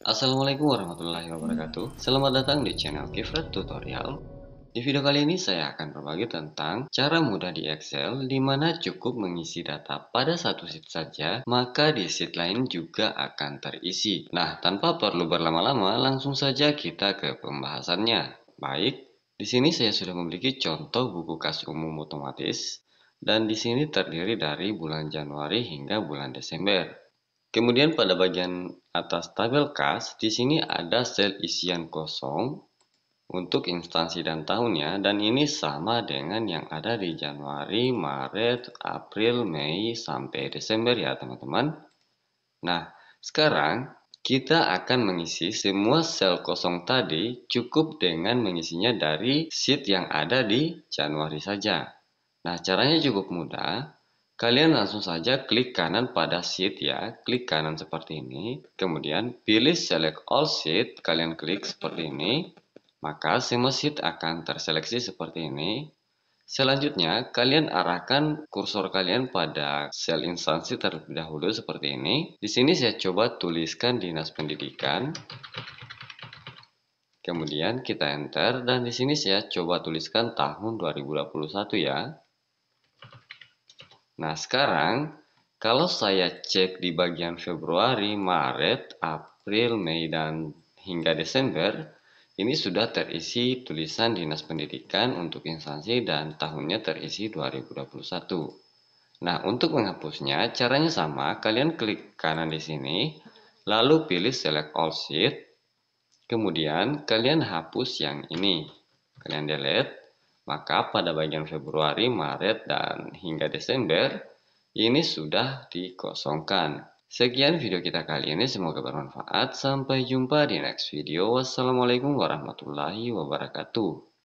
Assalamualaikum warahmatullahi wabarakatuh Selamat datang di channel Kifred Tutorial Di video kali ini saya akan berbagi tentang cara mudah di Excel di mana cukup mengisi data pada satu sheet saja maka di sheet lain juga akan terisi Nah tanpa perlu berlama-lama langsung saja kita ke pembahasannya Baik, di sini saya sudah memiliki contoh buku kas umum otomatis dan di sini terdiri dari bulan Januari hingga bulan Desember Kemudian pada bagian atas tabel kas, di sini ada sel isian kosong untuk instansi dan tahunnya dan ini sama dengan yang ada di Januari, Maret, April, Mei sampai Desember ya teman-teman. Nah, sekarang kita akan mengisi semua sel kosong tadi cukup dengan mengisinya dari sheet yang ada di Januari saja. Nah, caranya cukup mudah. Kalian langsung saja klik kanan pada sheet ya. Klik kanan seperti ini. Kemudian pilih select all sheet. Kalian klik seperti ini. Maka semua sheet akan terseleksi seperti ini. Selanjutnya, kalian arahkan kursor kalian pada sel instansi terlebih dahulu seperti ini. Di sini saya coba tuliskan Dinas Pendidikan. Kemudian kita enter dan di sini saya coba tuliskan tahun 2021 ya. Nah, sekarang kalau saya cek di bagian Februari, Maret, April, Mei, dan hingga Desember, ini sudah terisi tulisan Dinas Pendidikan untuk instansi dan tahunnya terisi 2021. Nah, untuk menghapusnya, caranya sama. Kalian klik kanan di sini, lalu pilih Select All Sheet. Kemudian, kalian hapus yang ini. Kalian delete. Maka pada bagian Februari, Maret, dan hingga Desember ini sudah dikosongkan. Sekian video kita kali ini, semoga bermanfaat. Sampai jumpa di next video. Wassalamualaikum warahmatullahi wabarakatuh.